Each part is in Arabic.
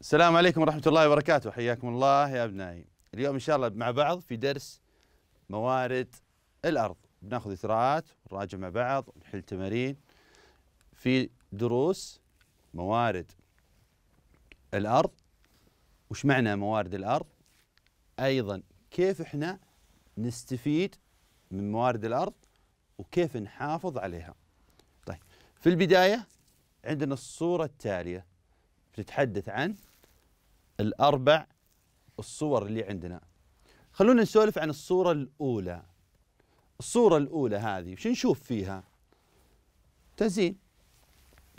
السلام عليكم ورحمة الله وبركاته حياكم الله يا أبنائي اليوم إن شاء الله مع بعض في درس موارد الأرض بناخذ إثراءات نراجع مع بعض نحل تمارين في دروس موارد الأرض وش معنى موارد الأرض أيضا كيف إحنا نستفيد من موارد الأرض وكيف نحافظ عليها طيب في البداية عندنا الصورة التالية تتحدث عن الأربع الصور اللي عندنا خلونا نسولف عن الصورة الأولى الصورة الأولى هذه وش نشوف فيها تزيين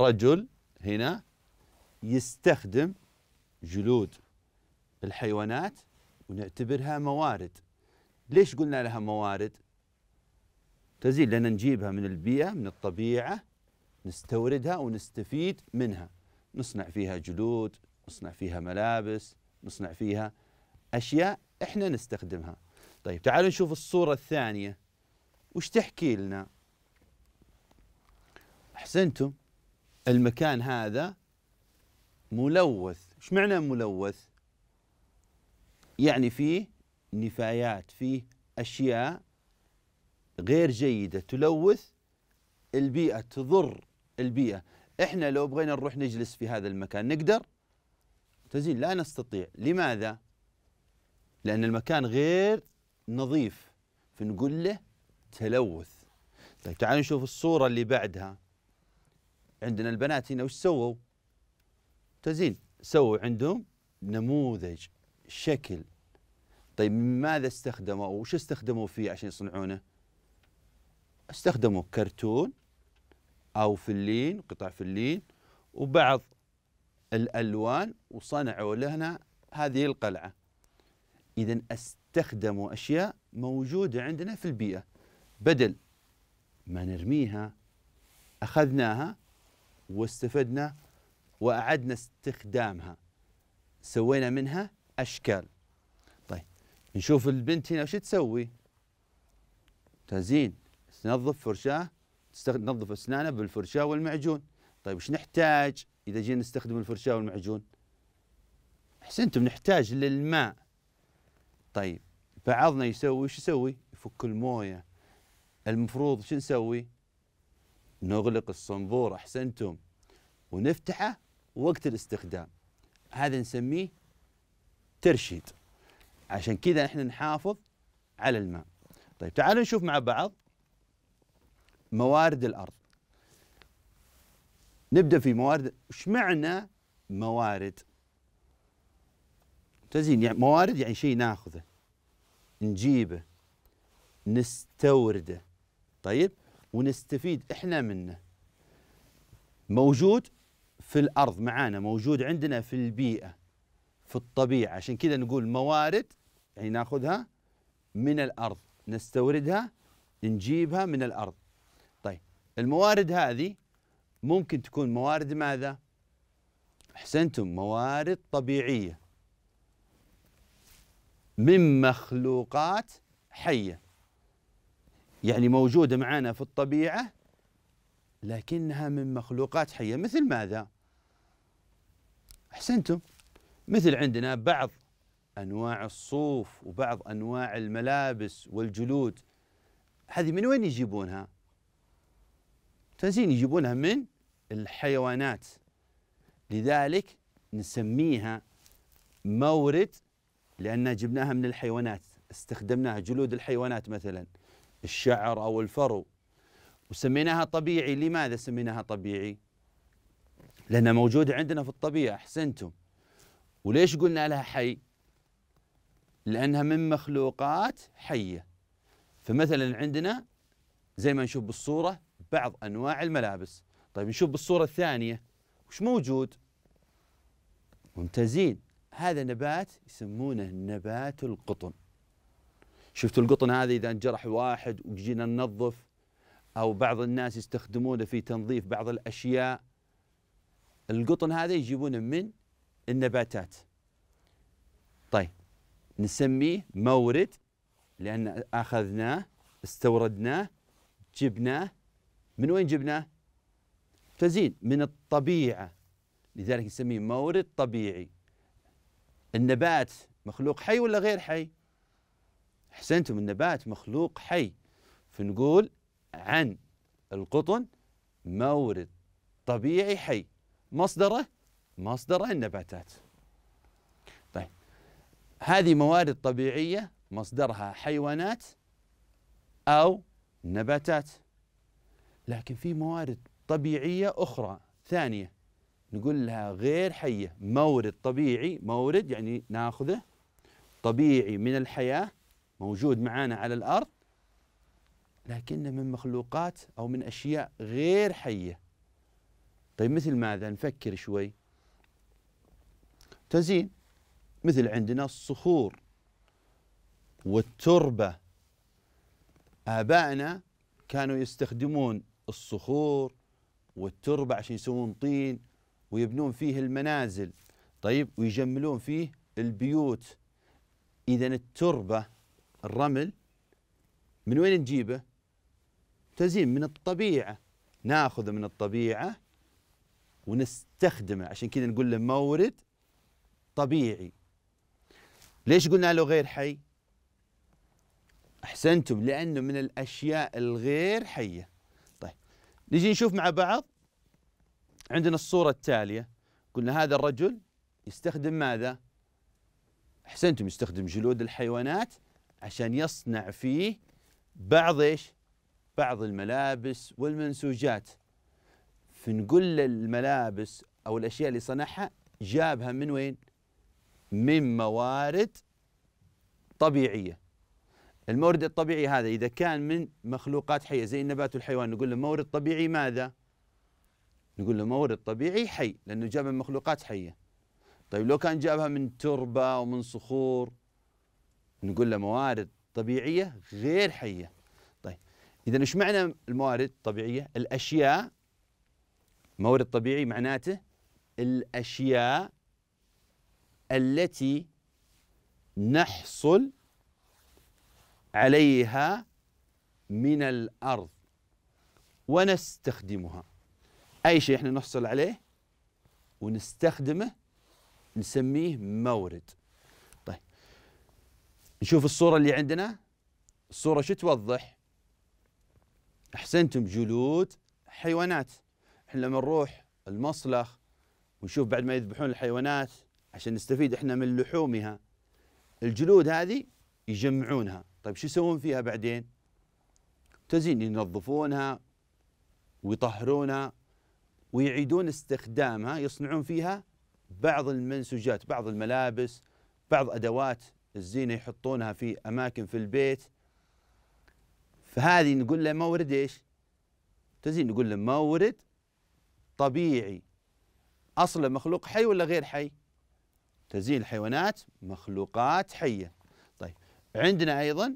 رجل هنا يستخدم جلود الحيوانات ونعتبرها موارد ليش قلنا لها موارد تزين لأن نجيبها من البيئة من الطبيعة نستوردها ونستفيد منها نصنع فيها جلود نصنع فيها ملابس نصنع فيها أشياء إحنا نستخدمها طيب تعالوا نشوف الصورة الثانية وش تحكي لنا أحسنتم المكان هذا ملوث ايش معنى ملوث يعني فيه نفايات فيه أشياء غير جيدة تلوث البيئة تضر البيئة احنا لو بغينا نروح نجلس في هذا المكان نقدر تزيل لا نستطيع لماذا؟ لأن المكان غير نظيف فنقول له تلوث طيب تعالوا نشوف الصورة اللي بعدها عندنا البنات هنا وش سووا؟ تزيل سووا عندهم نموذج شكل طيب ماذا استخدموا وش استخدموا فيه عشان يصنعونه؟ استخدموا كرتون أو فلين قطع فلين وبعض الألوان وصنعوا لنا هذه القلعة إذا استخدموا أشياء موجودة عندنا في البيئة بدل ما نرميها أخذناها واستفدنا وأعدنا استخدامها سوينا منها أشكال طيب نشوف البنت هنا وش تسوي تزين تنظف فرشاة تنظف أسنانها بالفرشاة والمعجون طيب وش نحتاج إذا جينا نستخدم الفرشاة والمعجون أحسنتم نحتاج للماء طيب بعضنا يسوي وش يسوي يفك الموية المفروض شو نسوي نغلق الصنبور أحسنتم ونفتحه وقت الاستخدام هذا نسميه ترشيد عشان كذا احنا نحافظ على الماء طيب تعالوا نشوف مع بعض موارد الأرض نبدا في موارد ايش معنى موارد تزين يعني موارد يعني شيء ناخذه نجيبه نستورده طيب ونستفيد احنا منه موجود في الارض معانا موجود عندنا في البيئه في الطبيعه عشان كذا نقول موارد يعني ناخذها من الارض نستوردها نجيبها من الارض طيب الموارد هذه ممكن تكون موارد ماذا؟ احسنتم موارد طبيعيه من مخلوقات حيه يعني موجوده معنا في الطبيعه لكنها من مخلوقات حيه مثل ماذا؟ احسنتم مثل عندنا بعض انواع الصوف وبعض انواع الملابس والجلود هذه من وين يجيبونها؟ تزيين يجيبونها من الحيوانات لذلك نسميها مورد لأن جبناها من الحيوانات استخدمناها جلود الحيوانات مثلا الشعر أو الفرو وسميناها طبيعي لماذا سميناها طبيعي لأنها موجودة عندنا في الطبيعة أحسنتم وليش قلنا لها حي لأنها من مخلوقات حية فمثلا عندنا زي ما نشوف بالصورة بعض أنواع الملابس طيب نشوف بالصورة الثانية وش موجود ممتازين هذا نبات يسمونه نبات القطن شفتوا القطن هذا إذا انجرح واحد وجينا ننظف أو بعض الناس يستخدمونه في تنظيف بعض الأشياء القطن هذا يجيبونه من النباتات طيب نسميه مورد لأن أخذناه استوردناه جبناه من وين جبناه؟ تزين من الطبيعة لذلك نسميه مورد طبيعي النبات مخلوق حي ولا غير حي؟ احسنتم النبات مخلوق حي فنقول عن القطن مورد طبيعي حي مصدره مصدره النباتات طيب هذه موارد طبيعيه مصدرها حيوانات او نباتات لكن في موارد طبيعية أخرى ثانية نقول لها غير حية مورد طبيعي مورد يعني ناخذه طبيعي من الحياة موجود معنا على الأرض لكنه من مخلوقات أو من أشياء غير حية طيب مثل ماذا نفكر شوي تزين مثل عندنا الصخور والتربة آبائنا كانوا يستخدمون الصخور والتربة عشان يسوون طين ويبنون فيه المنازل طيب ويجملون فيه البيوت إذا التربة الرمل من وين نجيبه؟ تزين من الطبيعة ناخذه من الطبيعة ونستخدمه عشان كذا نقول له مورد طبيعي ليش قلنا له غير حي؟ أحسنتم لأنه من الأشياء الغير حية نجي نشوف مع بعض عندنا الصورة التالية قلنا هذا الرجل يستخدم ماذا؟ أحسنتم يستخدم جلود الحيوانات عشان يصنع فيه بعض إيش؟ بعض الملابس والمنسوجات فنقول الملابس أو الأشياء اللي صنعها جابها من وين؟ من موارد طبيعية المورد الطبيعي هذا إذا كان من مخلوقات حية زي النبات والحيوان نقول له مورد طبيعي ماذا؟ نقول له مورد طبيعي حي لأنه جابه من مخلوقات حية طيب لو كان جابها من تربة ومن صخور نقول له موارد طبيعية غير حية طيب إذا إيش معنى الموارد الطبيعية؟ الأشياء مورد طبيعي معناته الأشياء التي نحصل عليها من الأرض ونستخدمها أي شيء احنا نحصل عليه ونستخدمه نسميه مورد طيب نشوف الصورة اللي عندنا الصورة شو توضح أحسنتم جلود حيوانات احنا لما نروح المصلخ ونشوف بعد ما يذبحون الحيوانات عشان نستفيد احنا من لحومها الجلود هذه يجمعونها طيب شو يسوون فيها بعدين تزين ينظفونها ويطهرونها ويعيدون استخدامها يصنعون فيها بعض المنسوجات بعض الملابس بعض أدوات الزينة يحطونها في أماكن في البيت فهذه نقول له مورد إيش تزين نقول له مورد طبيعي أصله مخلوق حي ولا غير حي تزين الحيوانات مخلوقات حية عندنا أيضا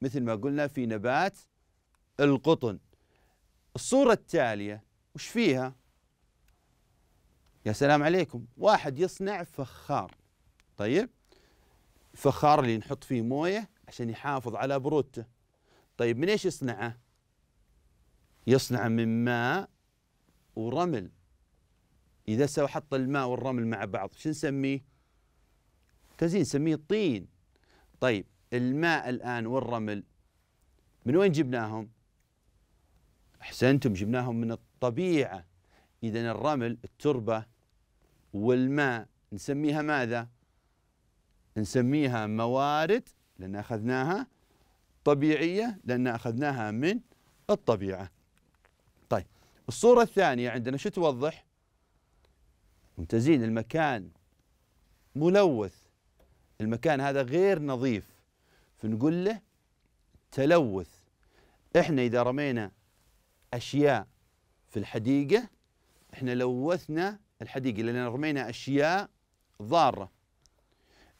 مثل ما قلنا في نبات القطن الصورة التالية وش فيها؟ يا سلام عليكم واحد يصنع فخار طيب فخار اللي نحط فيه مويه عشان يحافظ على برودته طيب من ايش يصنعه؟ يصنعه من ماء ورمل اذا سوى حط الماء والرمل مع بعض شو نسميه؟ تزيين نسميه طين طيب الماء الآن والرمل من وين جبناهم؟ أحسنتم جبناهم من الطبيعة إذا الرمل التربة والماء نسميها ماذا؟ نسميها موارد لأن أخذناها طبيعية لأن أخذناها من الطبيعة طيب الصورة الثانية عندنا شو توضح؟ ممتازين المكان ملوث المكان هذا غير نظيف فنقول له تلوث احنا اذا رمينا اشياء في الحديقه احنا لوثنا الحديقه لان رمينا اشياء ضاره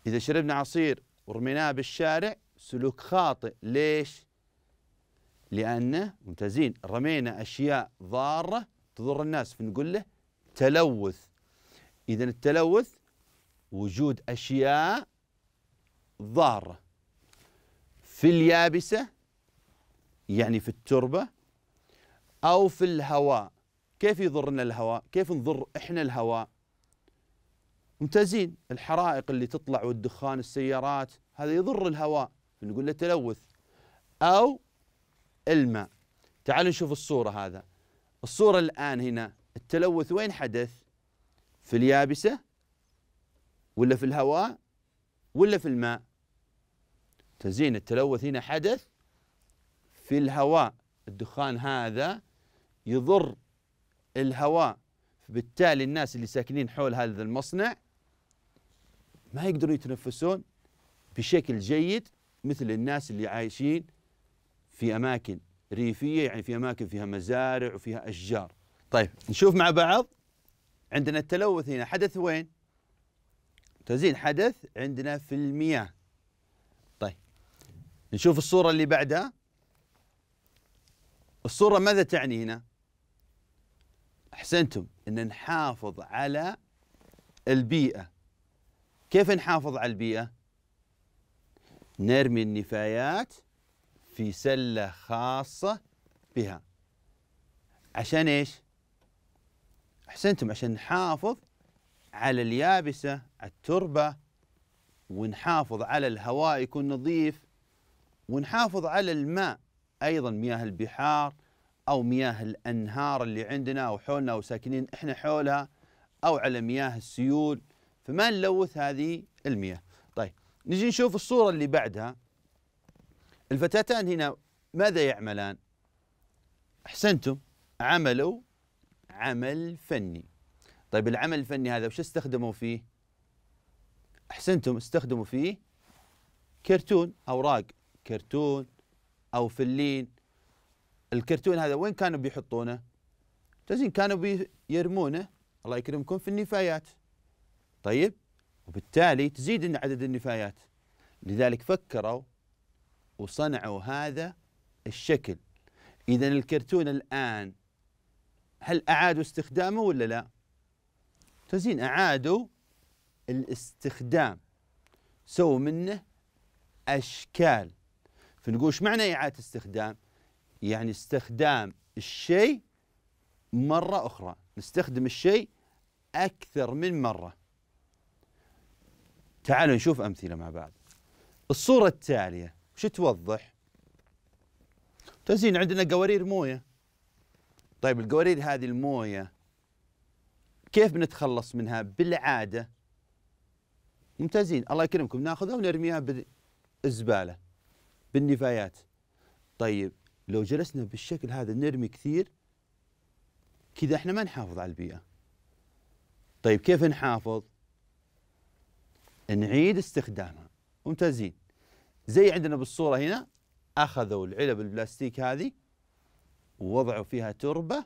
اذا شربنا عصير ورميناه بالشارع سلوك خاطئ ليش؟ لأنه ممتازين رمينا أشياء ضارة تضر الناس فنقول له تلوث إذا التلوث وجود أشياء ضارة في اليابسة يعني في التربة أو في الهواء كيف يضرنا الهواء كيف نضر إحنا الهواء ممتازين الحرائق اللي تطلع والدخان السيارات هذا يضر الهواء نقول له تلوث أو الماء تعالوا نشوف الصورة هذا الصورة الآن هنا التلوث وين حدث في اليابسة ولا في الهواء ولا في الماء تزيين التلوث هنا حدث في الهواء الدخان هذا يضر الهواء بالتالي الناس اللي ساكنين حول هذا المصنع ما يقدروا يتنفسون بشكل جيد مثل الناس اللي عايشين في أماكن ريفية يعني في أماكن فيها مزارع وفيها أشجار طيب نشوف مع بعض عندنا التلوث هنا حدث وين؟ تزيد حدث عندنا في المياه نشوف الصورة اللي بعدها الصورة ماذا تعني هنا أحسنتم أن نحافظ على البيئة كيف نحافظ على البيئة نرمي النفايات في سلة خاصة بها عشان إيش أحسنتم عشان نحافظ على اليابسة على التربة ونحافظ على الهواء يكون نظيف ونحافظ على الماء ايضا مياه البحار او مياه الانهار اللي عندنا او حولنا احنا حولها او على مياه السيول فما نلوث هذه المياه. طيب نجي نشوف الصوره اللي بعدها الفتاتان هنا ماذا يعملان؟ احسنتم عملوا عمل فني. طيب العمل الفني هذا وش استخدموا فيه؟ احسنتم استخدموا فيه كرتون اوراق كرتون او فلين الكرتون هذا وين كانوا بيحطونه؟ تزين كانوا بيرمونه الله يكرمكم في النفايات طيب وبالتالي تزيد عدد النفايات لذلك فكروا وصنعوا هذا الشكل اذا الكرتون الان هل اعادوا استخدامه ولا لا؟ تزين اعادوا الاستخدام سووا منه اشكال فنقول ايش معنى إعادة استخدام؟ يعني استخدام الشيء مرة أخرى نستخدم الشيء أكثر من مرة تعالوا نشوف أمثلة مع بعض الصورة التالية وش توضح؟ تزين طيب عندنا قوارير موية طيب القوارير هذه الموية كيف بنتخلص منها بالعادة ممتازين الله يكرمكم ناخذها ونرميها بالزبالة بالنفايات طيب لو جلسنا بالشكل هذا نرمي كثير كذا احنا ما نحافظ على البيئة طيب كيف نحافظ نعيد استخدامها ممتازين زي عندنا بالصورة هنا أخذوا العلب البلاستيك هذه ووضعوا فيها تربة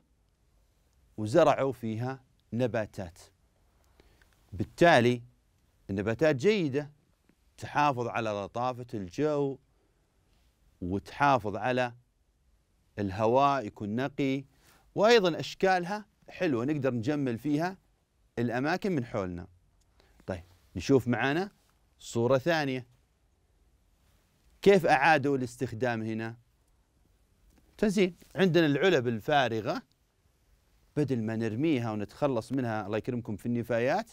وزرعوا فيها نباتات بالتالي النباتات جيدة تحافظ على لطافة الجو وتحافظ على الهواء يكون نقي وايضا اشكالها حلوه نقدر نجمل فيها الاماكن من حولنا. طيب نشوف معانا صوره ثانيه. كيف اعادوا الاستخدام هنا؟ تزين عندنا العلب الفارغه بدل ما نرميها ونتخلص منها الله يكرمكم في النفايات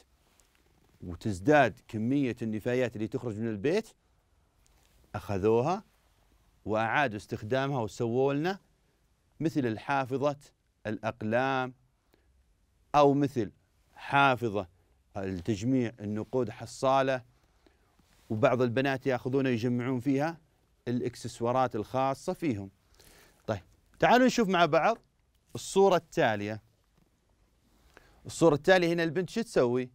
وتزداد كميه النفايات اللي تخرج من البيت اخذوها وأعادوا استخدامها وسووا لنا مثل الحافظة الأقلام أو مثل حافظة التجميع النقود حصالة وبعض البنات يأخذون يجمعون فيها الإكسسوارات الخاصة فيهم طيب تعالوا نشوف مع بعض الصورة التالية الصورة التالية هنا البنت شو تسوي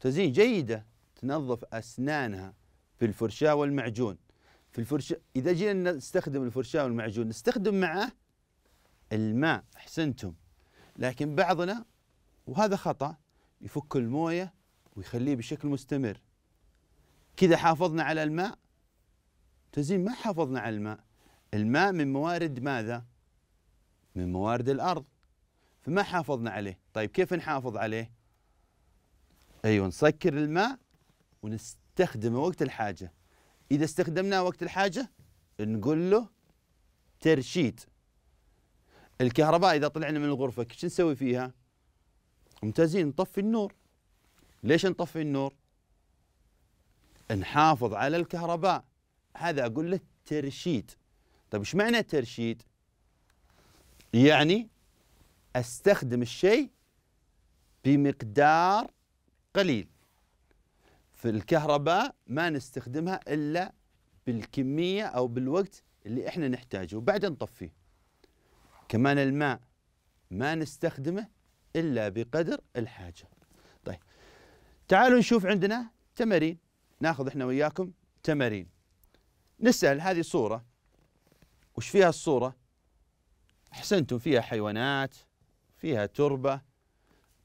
تزين جيدة تنظف أسنانها بالفرشاة والمعجون في الفرشاة إذا جينا نستخدم الفرشاة والمعجون نستخدم معه الماء أحسنتم لكن بعضنا وهذا خطأ يفك الموية ويخليه بشكل مستمر كذا حافظنا على الماء تزين ما حافظنا على الماء الماء من موارد ماذا؟ من موارد الأرض فما حافظنا عليه طيب كيف نحافظ عليه؟ أيوة نسكر الماء ونستخدمه وقت الحاجة إذا استخدمناه وقت الحاجة نقول له ترشيد الكهرباء إذا طلعنا من الغرفة شو نسوي فيها؟ ممتازين نطفي النور ليش نطفي النور؟ نحافظ على الكهرباء هذا أقول له ترشيد طيب ايش معنى ترشيد؟ يعني استخدم الشيء بمقدار قليل في الكهرباء ما نستخدمها الا بالكميه او بالوقت اللي احنا نحتاجه وبعدين نطفيه كمان الماء ما نستخدمه الا بقدر الحاجه طيب تعالوا نشوف عندنا تمارين ناخذ احنا وياكم تمارين نسال هذه صوره وش فيها الصوره احسنتم فيها حيوانات فيها تربه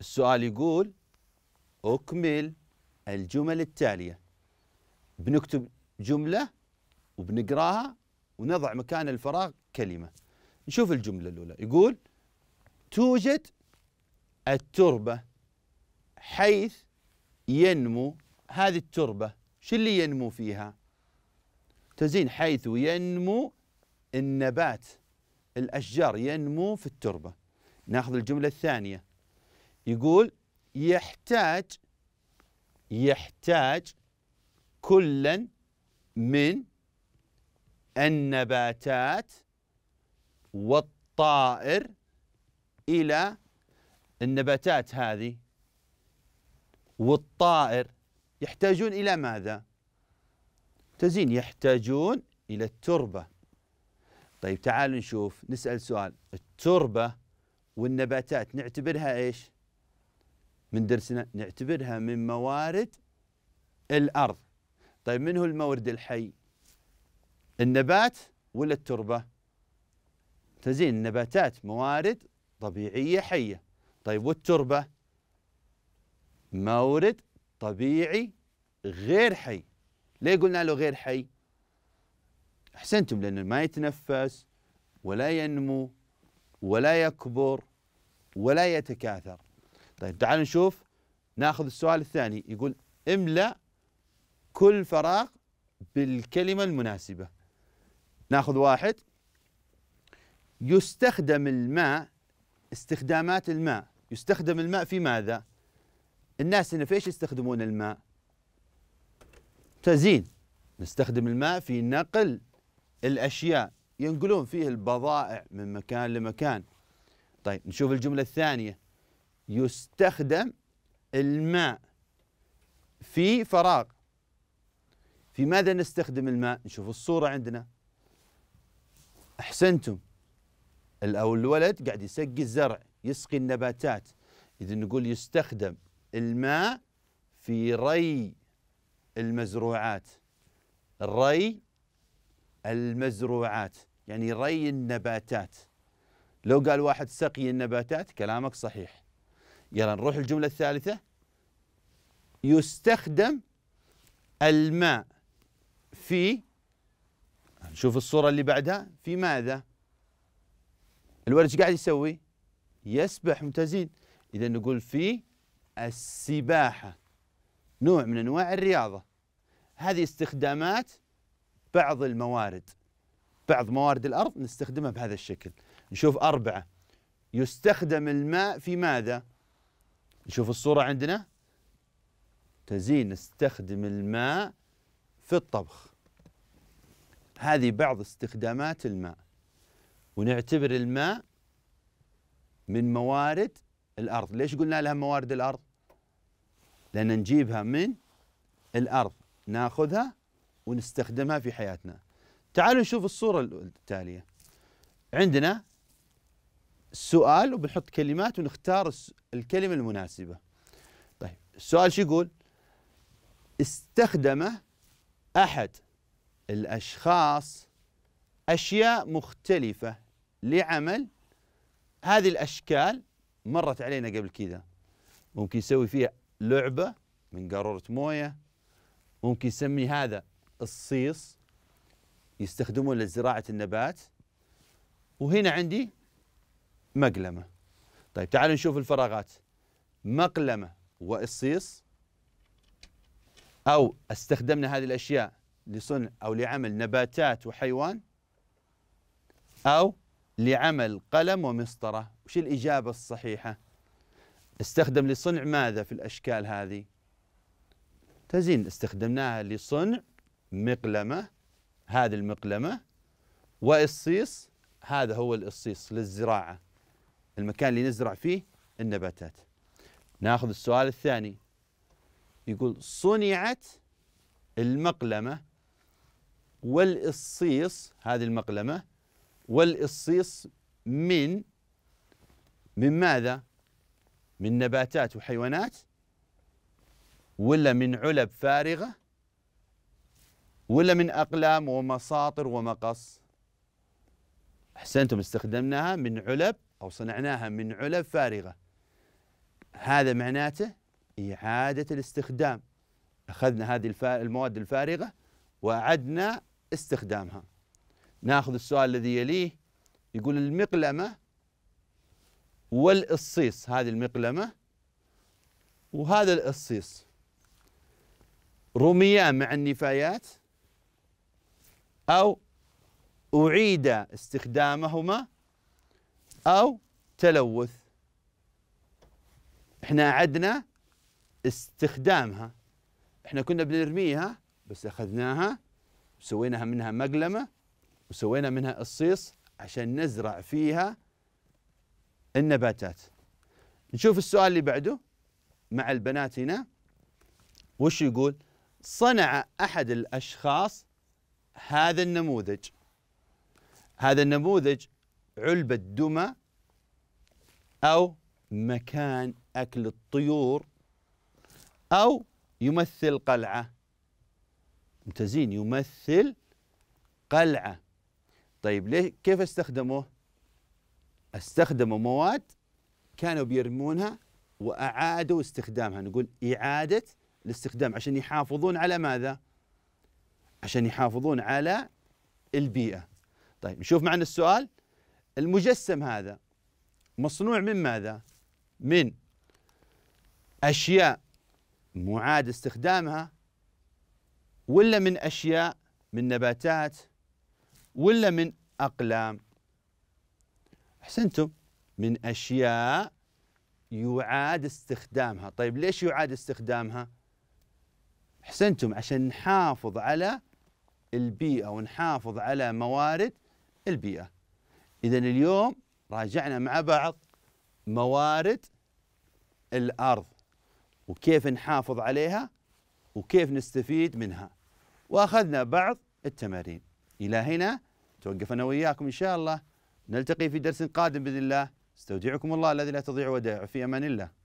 السؤال يقول اكمل الجمل التالية بنكتب جملة وبنقراها ونضع مكان الفراغ كلمة نشوف الجملة الأولى يقول توجد التربة حيث ينمو هذه التربة شو اللي ينمو فيها تزين حيث ينمو النبات الأشجار ينمو في التربة ناخذ الجملة الثانية يقول يحتاج يحتاج كلا من النباتات والطائر إلى النباتات هذه والطائر يحتاجون إلى ماذا؟ تزين يحتاجون إلى التربة طيب تعالوا نشوف نسأل سؤال التربة والنباتات نعتبرها إيش؟ من درسنا نعتبرها من موارد الأرض طيب من هو المورد الحي النبات ولا التربة تزين النباتات موارد طبيعية حية طيب والتربة مورد طبيعي غير حي ليه قلنا له غير حي أحسنتم لأنه ما يتنفس ولا ينمو ولا يكبر ولا يتكاثر طيب تعالوا نشوف ناخذ السؤال الثاني يقول املأ كل فراغ بالكلمة المناسبة ناخذ واحد يستخدم الماء استخدامات الماء يستخدم الماء في ماذا؟ الناس هنا في ايش يستخدمون الماء؟ تزيين نستخدم الماء في نقل الأشياء ينقلون فيه البضائع من مكان لمكان طيب نشوف الجملة الثانية يستخدم الماء في فراغ في ماذا نستخدم الماء نشوف الصورة عندنا أحسنتم الأول الولد قاعد يسقي الزرع يسقي النباتات إذا نقول يستخدم الماء في ري المزروعات ري المزروعات يعني ري النباتات لو قال واحد سقي النباتات كلامك صحيح يلا نروح الجملة الثالثة يستخدم الماء في نشوف الصورة اللي بعدها في ماذا الورد قاعد يسوي يسبح ممتازين إذا نقول في السباحة نوع من أنواع الرياضة هذه استخدامات بعض الموارد بعض موارد الأرض نستخدمها بهذا الشكل نشوف أربعة يستخدم الماء في ماذا؟ نشوف الصورة عندنا تزيين نستخدم الماء في الطبخ هذه بعض استخدامات الماء ونعتبر الماء من موارد الأرض ليش قلنا لها موارد الأرض لأن نجيبها من الأرض ناخذها ونستخدمها في حياتنا تعالوا نشوف الصورة التالية عندنا سؤال وبنحط كلمات ونختار الكلمة المناسبة طيب السؤال شو يقول استخدم أحد الأشخاص أشياء مختلفة لعمل هذه الأشكال مرت علينا قبل كذا ممكن يسوي فيها لعبة من قارورة موية ممكن يسمي هذا الصيص يستخدمون لزراعة النبات وهنا عندي مقلمة طيب تعالوا نشوف الفراغات مقلمة وإصيص أو استخدمنا هذه الأشياء لصنع أو لعمل نباتات وحيوان أو لعمل قلم ومسطرة وش الإجابة الصحيحة استخدم لصنع ماذا في الأشكال هذه تزين استخدمناها لصنع مقلمة هذه المقلمة وإصيص هذا هو الإصيص للزراعة المكان اللي نزرع فيه النباتات ناخذ السؤال الثاني يقول صنعت المقلمة والإصيص هذه المقلمة والإصيص من من ماذا؟ من نباتات وحيوانات ولا من علب فارغة ولا من أقلام ومساطر ومقص أحسنتم استخدمناها من علب أو صنعناها من علب فارغة هذا معناته إعادة الاستخدام أخذنا هذه المواد الفارغة وأعدنا استخدامها ناخذ السؤال الذي يليه يقول المقلمة والإصيص هذه المقلمة وهذا الإصيص رميا مع النفايات أو أعيد استخدامهما أو تلوث احنا عدنا استخدامها احنا كنا بنرميها بس أخذناها وسويناها منها مقلمة وسوينا منها الصيص عشان نزرع فيها النباتات نشوف السؤال اللي بعده مع البنات هنا وش يقول صنع أحد الأشخاص هذا النموذج هذا النموذج علبة دمى أو مكان أكل الطيور أو يمثل قلعة ممتازين يمثل قلعة طيب ليه كيف استخدموه استخدموا مواد كانوا بيرمونها وأعادوا استخدامها نقول إعادة الاستخدام عشان يحافظون على ماذا عشان يحافظون على البيئة طيب نشوف معنا السؤال المجسم هذا مصنوع من ماذا؟ من أشياء معاد استخدامها ولا من أشياء من نباتات ولا من أقلام أحسنتم من أشياء يعاد استخدامها طيب ليش يعاد استخدامها أحسنتم عشان نحافظ على البيئة ونحافظ على موارد البيئة إذا اليوم راجعنا مع بعض موارد الأرض وكيف نحافظ عليها وكيف نستفيد منها وأخذنا بعض التمارين إلى هنا توقف أنا وياكم إن شاء الله نلتقي في درس قادم بإذن الله استودعكم الله الذي لا تضيع ودائعه في أمان الله